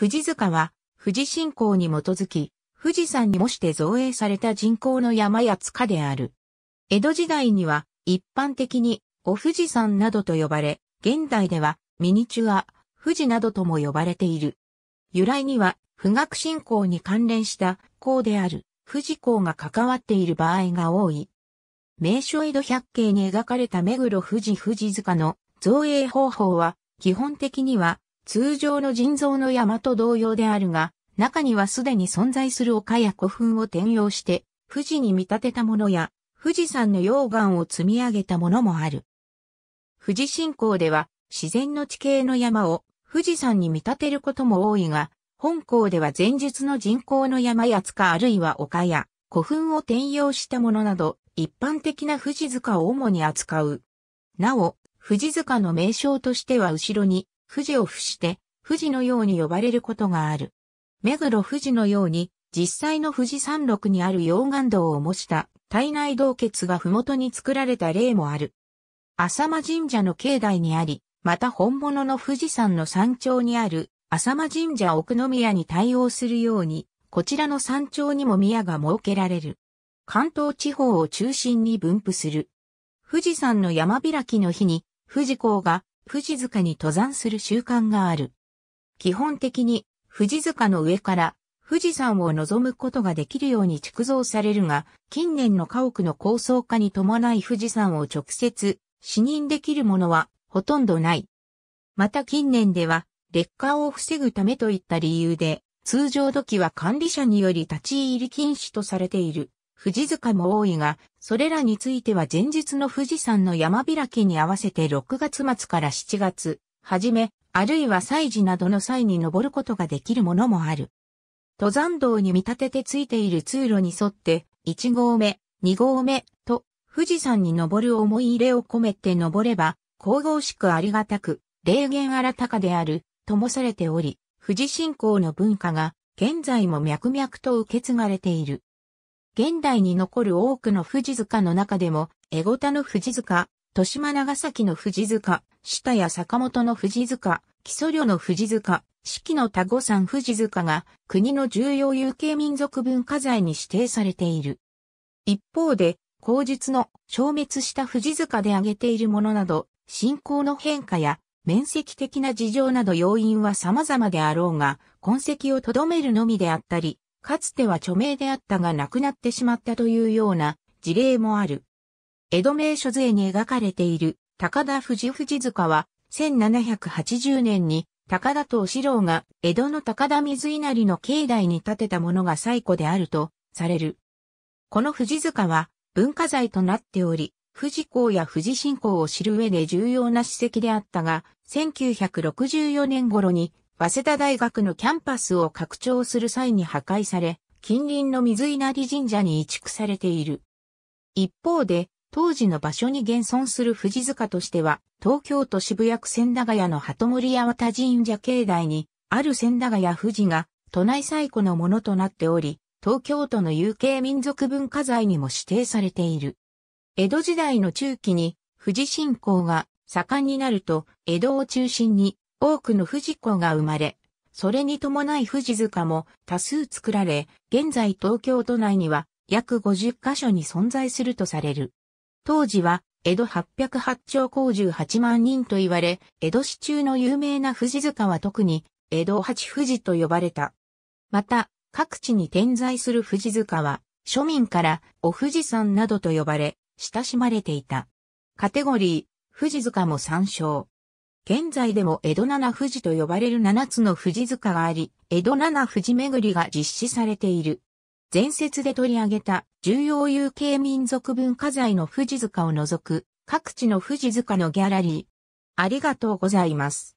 富士塚は、富士信仰に基づき、富士山に模して造営された人工の山や塚である。江戸時代には、一般的に、お富士山などと呼ばれ、現代では、ミニチュア、富士などとも呼ばれている。由来には、富岳信仰に関連した、項である、富士項が関わっている場合が多い。名所江戸百景に描かれた目黒富士富士塚の造営方法は、基本的には、通常の人造の山と同様であるが、中にはすでに存在する丘や古墳を転用して、富士に見立てたものや、富士山の溶岩を積み上げたものもある。富士信仰では、自然の地形の山を富士山に見立てることも多いが、本校では前述の人工の山や塚あるいは丘や古墳を転用したものなど、一般的な富士塚を主に扱う。なお、富士塚の名称としては後ろに富士を付して、富士のように呼ばれることがある。目黒富士のように、実際の富士山麓にある溶岩道を模した体内洞穴が麓に作られた例もある。浅間神社の境内にあり、また本物の富士山の山頂にある浅間神社奥宮に対応するように、こちらの山頂にも宮が設けられる。関東地方を中心に分布する。富士山の山開きの日に、富士港が富士塚に登山する習慣がある。基本的に富士塚の上から富士山を望むことができるように築造されるが、近年の家屋の高層化に伴い富士山を直接視認できるものはほとんどない。また近年では劣化を防ぐためといった理由で、通常時は管理者により立ち入り禁止とされている。富士塚も多いが、それらについては前日の富士山の山開きに合わせて6月末から7月、はじめ、あるいは祭事などの際に登ることができるものもある。登山道に見立ててついている通路に沿って、1号目、2号目と富士山に登る思い入れを込めて登れば、神々しくありがたく、霊言あらたかである、ともされており、富士信仰の文化が現在も脈々と受け継がれている。現代に残る多くの富士塚の中でも、江古田の富士塚、豊島長崎の富士塚、下谷坂本の富士塚、木曽領の富士塚、四季の田子山富士塚が国の重要有形民族文化財に指定されている。一方で、後述の消滅した富士塚で挙げているものなど、信仰の変化や面積的な事情など要因は様々であろうが、痕跡をとどめるのみであったり、かつては著名であったが亡くなってしまったというような事例もある。江戸名所税に描かれている高田藤藤塚は1780年に高田藤四郎が江戸の高田水稲荷の境内に建てたものが最古であるとされる。この藤塚は文化財となっており、富士港や富士信仰を知る上で重要な史跡であったが、1964年頃に早稲田大学のキャンパスを拡張する際に破壊され、近隣の水稲荷神社に移築されている。一方で、当時の場所に現存する藤塚としては、東京都渋谷区千駄ヶ谷の鳩森八幡神社境内に、ある千駄ヶ谷富士が、都内最古のものとなっており、東京都の有形民族文化財にも指定されている。江戸時代の中期に、富士信仰が盛んになると、江戸を中心に多くの富士子が生まれ、それに伴い富士塚も多数作られ、現在東京都内には約50カ所に存在するとされる。当時は江戸808兆工十8万人と言われ、江戸市中の有名な富士塚は特に江戸八富士と呼ばれた。また、各地に点在する富士塚は、庶民からお富士山などと呼ばれ、親しまれていた。カテゴリー、富士塚も参照。現在でも江戸七富士と呼ばれる七つの富士塚があり、江戸七富士巡りが実施されている。前説で取り上げた重要有形民族文化財の富士塚を除く各地の富士塚のギャラリー。ありがとうございます。